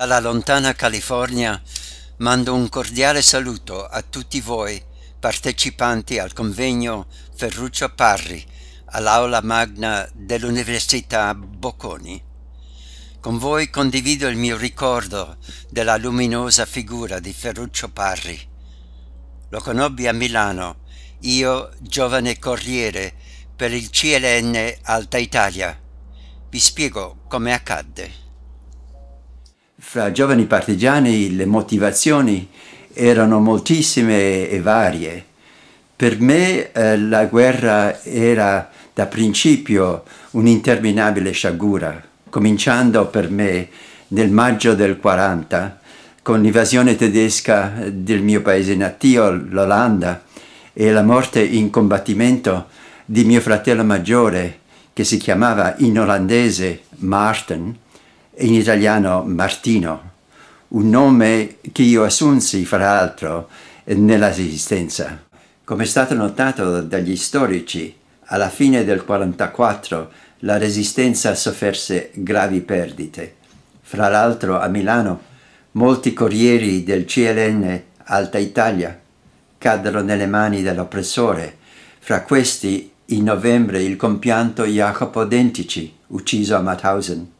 dalla lontana California mando un cordiale saluto a tutti voi partecipanti al convegno Ferruccio Parri all'Aula Magna dell'Università Bocconi. Con voi condivido il mio ricordo della luminosa figura di Ferruccio Parri. Lo conobbi a Milano, io giovane corriere per il CLN Alta Italia. Vi spiego come accadde fra giovani partigiani le motivazioni erano moltissime e varie. Per me eh, la guerra era da principio un'interminabile sciagura, cominciando per me nel maggio del 40 con l'invasione tedesca del mio paese natio, l'Olanda, e la morte in combattimento di mio fratello maggiore, che si chiamava in olandese Martin, in italiano Martino, un nome che io assunsi, fra l'altro, nella resistenza. Come è stato notato dagli storici, alla fine del 1944 la Resistenza sofferse gravi perdite. Fra l'altro a Milano molti corrieri del CLN Alta Italia caddero nelle mani dell'oppressore, fra questi in novembre il compianto Jacopo Dentici, ucciso a Mauthausen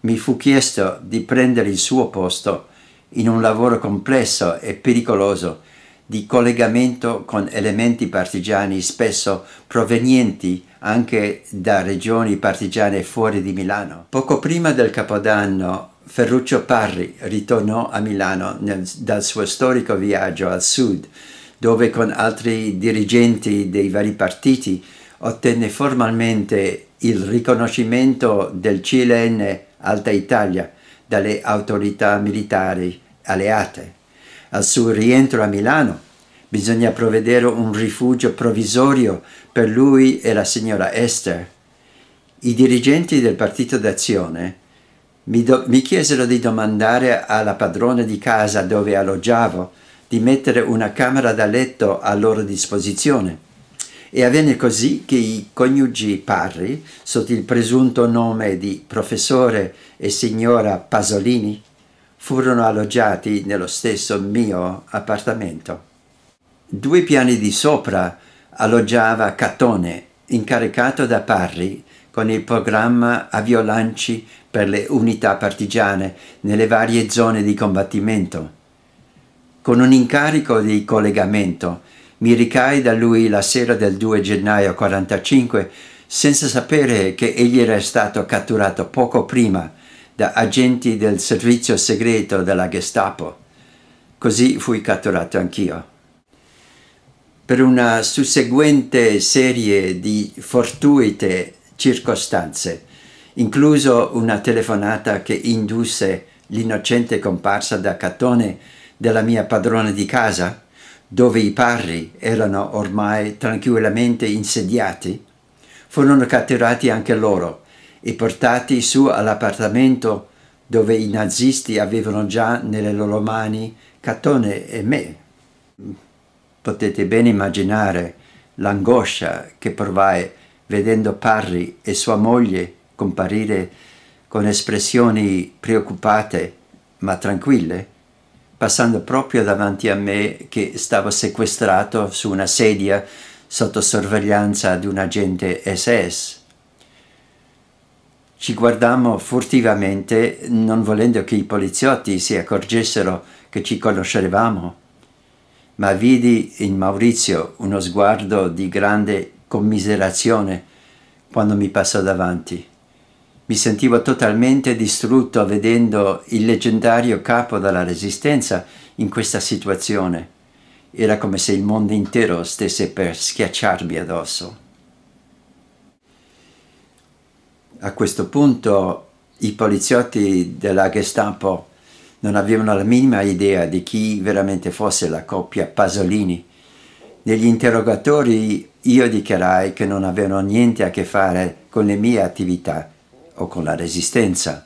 mi fu chiesto di prendere il suo posto in un lavoro complesso e pericoloso di collegamento con elementi partigiani spesso provenienti anche da regioni partigiane fuori di Milano. Poco prima del Capodanno Ferruccio Parri ritornò a Milano nel, dal suo storico viaggio al sud, dove con altri dirigenti dei vari partiti ottenne formalmente il riconoscimento del CLN Alta Italia dalle autorità militari alleate. Al suo rientro a Milano bisogna provvedere un rifugio provvisorio per lui e la signora Esther. I dirigenti del partito d'azione mi, mi, chiesero di domandare alla padrona di casa dove alloggiavo di mettere una camera da letto a loro disposizione e avvenne così che i coniugi Parri, sotto il presunto nome di professore e signora Pasolini, furono alloggiati nello stesso mio appartamento. Due piani di sopra alloggiava Catone, incaricato da Parri con il programma a violanci per le unità partigiane nelle varie zone di combattimento. Con un incarico di collegamento mi ricai da lui la sera del 2 gennaio 1945 senza sapere che egli era stato catturato poco prima da agenti del servizio segreto della Gestapo. Così fui catturato anch'io. Per una susseguente serie di fortuite circostanze, incluso una telefonata che indusse l'innocente comparsa da Catone della mia padrona di casa, dove i parri erano ormai tranquillamente insediati, furono catturati anche loro e portati su all'appartamento dove i nazisti avevano già nelle loro mani Catone e me. Potete ben immaginare l'angoscia che provai vedendo Parri e sua moglie comparire con espressioni preoccupate ma tranquille passando proprio davanti a me che stavo sequestrato su una sedia sotto sorveglianza di un agente SS. Ci guardammo furtivamente, non volendo che i poliziotti si accorgessero che ci conoscevamo, ma vidi in Maurizio uno sguardo di grande commiserazione quando mi passò davanti. Mi sentivo totalmente distrutto vedendo il leggendario capo della resistenza in questa situazione. Era come se il mondo intero stesse per schiacciarmi addosso. A questo punto i poliziotti della Gestapo non avevano la minima idea di chi veramente fosse la coppia Pasolini. Negli interrogatori io dichiarai che non avevano niente a che fare con le mie attività o con la resistenza.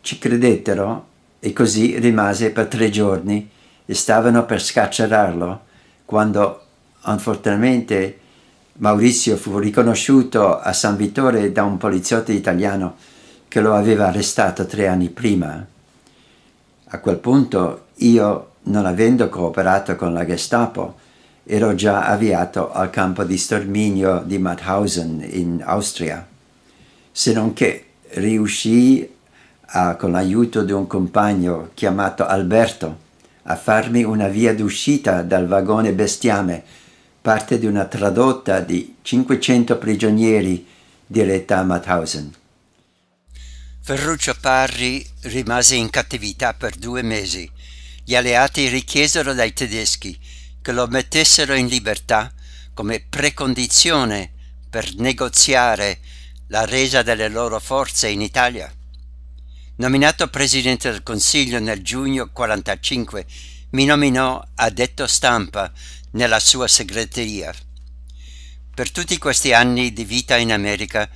Ci credettero e così rimase per tre giorni e stavano per scarcerarlo quando, unfortunatamente, Maurizio fu riconosciuto a San Vittore da un poliziotto italiano che lo aveva arrestato tre anni prima. A quel punto io, non avendo cooperato con la Gestapo, ero già avviato al campo di sterminio di Mauthausen in Austria, se non che riuscì a, con l'aiuto di un compagno chiamato Alberto a farmi una via d'uscita dal vagone bestiame, parte di una tradotta di 500 prigionieri diretta a Mauthausen. Ferruccio Parri rimase in cattività per due mesi. Gli alleati richiesero dai tedeschi che lo mettessero in libertà come precondizione per negoziare la resa delle loro forze in Italia. Nominato presidente del Consiglio nel giugno 1945, mi nominò a detto stampa nella sua segreteria. Per tutti questi anni di vita in America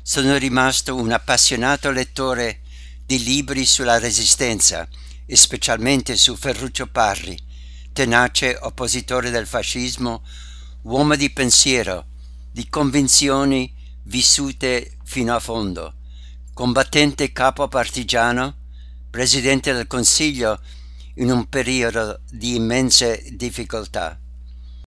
sono rimasto un appassionato lettore di libri sulla resistenza e specialmente su Ferruccio Parri, tenace oppositore del fascismo, uomo di pensiero, di convinzioni vissute fino a fondo. Combattente capo partigiano, presidente del Consiglio in un periodo di immense difficoltà.